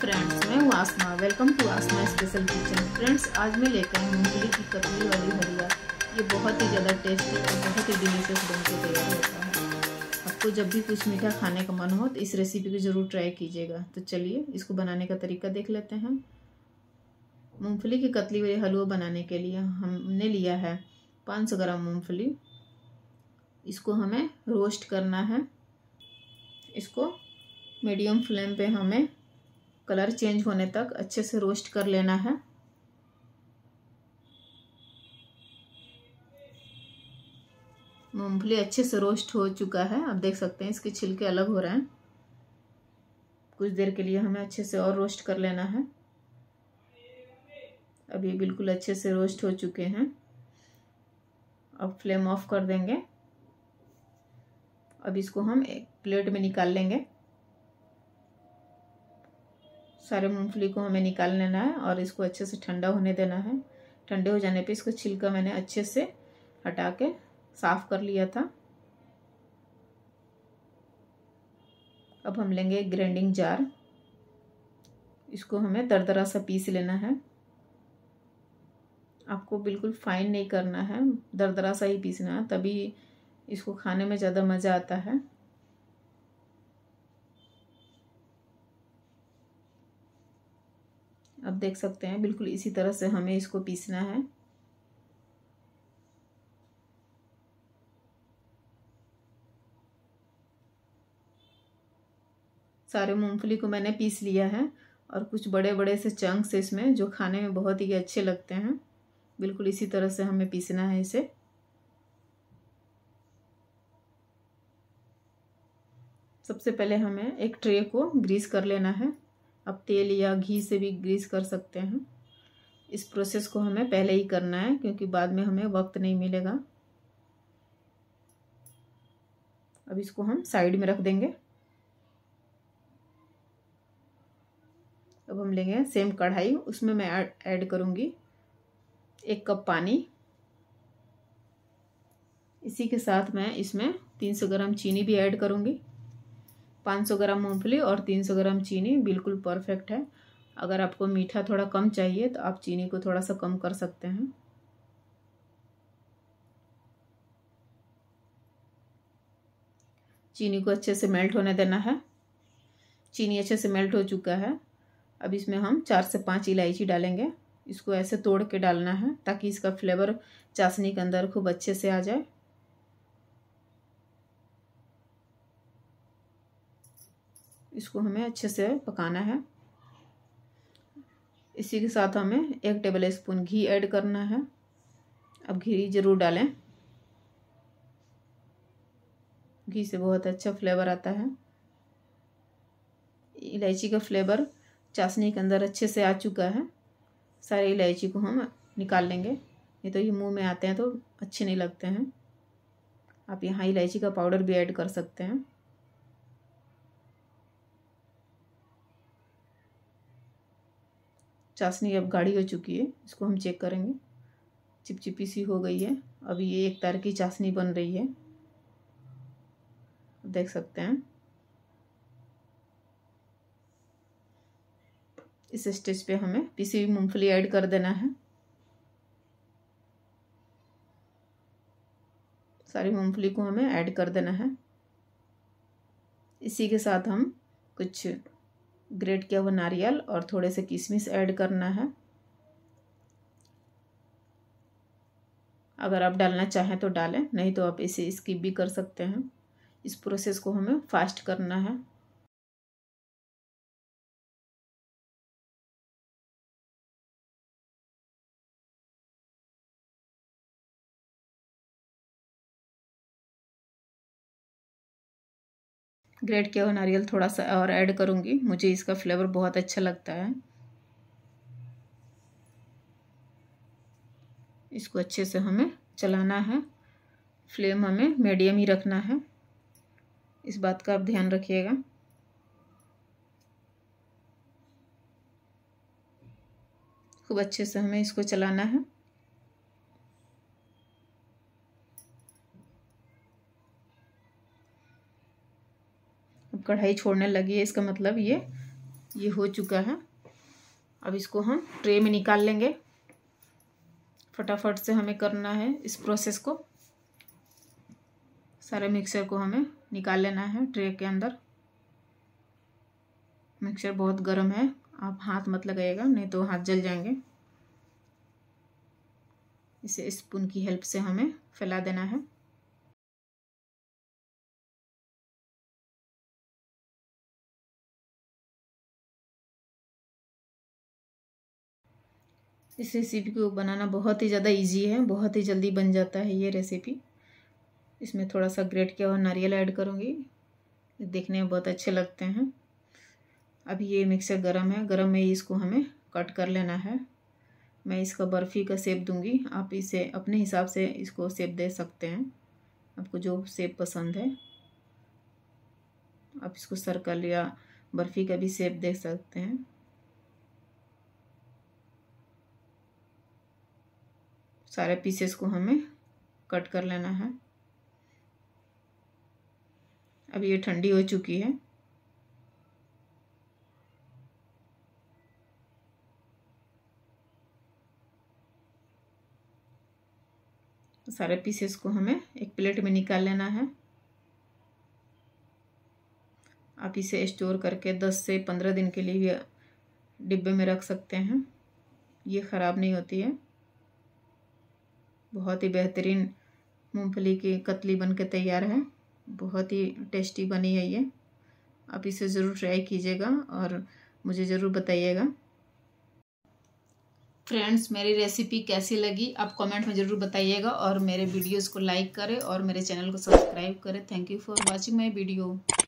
friends मैं हूँ Aasma welcome to Aasma special kitchen friends आज मैं लेकर हूँ मूंगली की कतली वाली हलवा ये बहुत ही ज़्यादा टेस्टी और बहुत ही डिलीशियस बन के तैयार होता है आपको जब भी कुछ मीठा खाने का मन हो तो इस रेसिपी को ज़रूर ट्राई कीजिएगा तो चलिए इसको बनाने का तरीका देख लेते हैं मूँगफली की कतली वाली हलवा बनाने के लिए हमने लिया है पाँच ग्राम मूँगफली इसको हमें रोस्ट करना है इसको मीडियम फ्लेम पे हमें कलर चेंज होने तक अच्छे से रोस्ट कर लेना है मूंगफली अच्छे से रोस्ट हो चुका है आप देख सकते हैं इसके छिलके अलग हो रहे हैं कुछ देर के लिए हमें अच्छे से और रोस्ट कर लेना है अब ये बिल्कुल अच्छे से रोस्ट हो चुके हैं अब फ्लेम ऑफ कर देंगे अब इसको हम एक प्लेट में निकाल लेंगे सारे मूंगफली को हमें निकाल लेना है और इसको अच्छे से ठंडा होने देना है ठंडे हो जाने पे इसको छिलका मैंने अच्छे से हटा के साफ कर लिया था अब हम लेंगे ग्राइंडिंग जार इसको हमें दरदरा सा पीस लेना है आपको बिल्कुल फाइन नहीं करना है दरदरा सा ही पीसना है तभी इसको खाने में ज़्यादा मज़ा आता है अब देख सकते हैं बिल्कुल इसी तरह से हमें इसको पीसना है सारे मूंगफली को मैंने पीस लिया है और कुछ बड़े बड़े से चंक्स इसमें जो खाने में बहुत ही अच्छे लगते हैं बिल्कुल इसी तरह से हमें पीसना है इसे सबसे पहले हमें एक ट्रे को ग्रीस कर लेना है आप तेल या घी से भी ग्रीस कर सकते हैं इस प्रोसेस को हमें पहले ही करना है क्योंकि बाद में हमें वक्त नहीं मिलेगा अब इसको हम साइड में रख देंगे अब हम लेंगे सेम कढ़ाई उसमें मैं ऐड करूँगी एक कप पानी इसी के साथ मैं इसमें 300 ग्राम चीनी भी ऐड करूँगी 500 ग्राम मूंगफली और 300 ग्राम चीनी बिल्कुल परफेक्ट है अगर आपको मीठा थोड़ा कम चाहिए तो आप चीनी को थोड़ा सा कम कर सकते हैं चीनी को अच्छे से मेल्ट होने देना है चीनी अच्छे से मेल्ट हो चुका है अब इसमें हम चार से पाँच इलायची डालेंगे इसको ऐसे तोड़ के डालना है ताकि इसका फ्लेवर चाशनी के अंदर खूब अच्छे से आ जाए इसको हमें अच्छे से पकाना है इसी के साथ हमें एक टेबल स्पून घी ऐड करना है अब घी ज़रूर डालें घी से बहुत अच्छा फ्लेवर आता है इलायची का फ्लेवर चाशनी के अंदर अच्छे से आ चुका है सारे इलायची को हम निकाल लेंगे नहीं तो ये मुंह में आते हैं तो अच्छे नहीं लगते हैं आप यहाँ इलायची का पाउडर भी ऐड कर सकते हैं चाशनी अब गाढ़ी हो चुकी है इसको हम चेक करेंगे चिपचिपी सी हो गई है अभी ये एक तार की चाशनी बन रही है देख सकते हैं इस स्टेज पे हमें पीसी हुई मूँगफली ऐड कर देना है सारी मूँगफली को हमें ऐड कर देना है इसी के साथ हम कुछ ग्रेट किया हुआ नारियल और थोड़े से किशमिश ऐड करना है अगर आप डालना चाहें तो डालें नहीं तो आप इसे स्किप भी कर सकते हैं इस प्रोसेस को हमें फास्ट करना है ग्रेट किया हुआ नारियल थोड़ा सा और ऐड करूँगी मुझे इसका फ्लेवर बहुत अच्छा लगता है इसको अच्छे से हमें चलाना है फ्लेम हमें मीडियम ही रखना है इस बात का आप ध्यान रखिएगा खूब अच्छे से हमें इसको चलाना है कढ़ाई छोड़ने लगी है इसका मतलब ये ये हो चुका है अब इसको हम ट्रे में निकाल लेंगे फटाफट से हमें करना है इस प्रोसेस को सारे मिक्सर को हमें निकाल लेना है ट्रे के अंदर मिक्सर बहुत गर्म है आप हाथ मत लगाइएगा नहीं तो हाथ जल जाएंगे इसे स्पून की हेल्प से हमें फैला देना है इस रेसिपी को बनाना बहुत ही ज़्यादा इजी है बहुत ही जल्दी बन जाता है ये रेसिपी इसमें थोड़ा सा ग्रेट किया हुआ नारियल ऐड करूँगी देखने में बहुत अच्छे लगते हैं अभी ये मिक्सर गरम है गरम में इसको हमें कट कर लेना है मैं इसका बर्फ़ी का सेप दूंगी आप इसे अपने हिसाब से इसको सेप दे सकते हैं आपको जो सेप पसंद है आप इसको सर्कल या बर्फ़ी का भी सेप दे सकते हैं सारे पीसेस को हमें कट कर लेना है अब ये ठंडी हो चुकी है सारे पीसेस को हमें एक प्लेट में निकाल लेना है आप इसे स्टोर करके 10 से 15 दिन के लिए भी डिब्बे में रख सकते हैं ये ख़राब नहीं होती है बहुत ही बेहतरीन मूंगफली की कतली बन के तैयार है बहुत ही टेस्टी बनी है ये आप इसे ज़रूर ट्राई कीजिएगा और मुझे ज़रूर बताइएगा फ्रेंड्स मेरी रेसिपी कैसी लगी आप कमेंट में ज़रूर बताइएगा और मेरे वीडियोस को लाइक करें और मेरे चैनल को सब्सक्राइब करें thank you for watching my video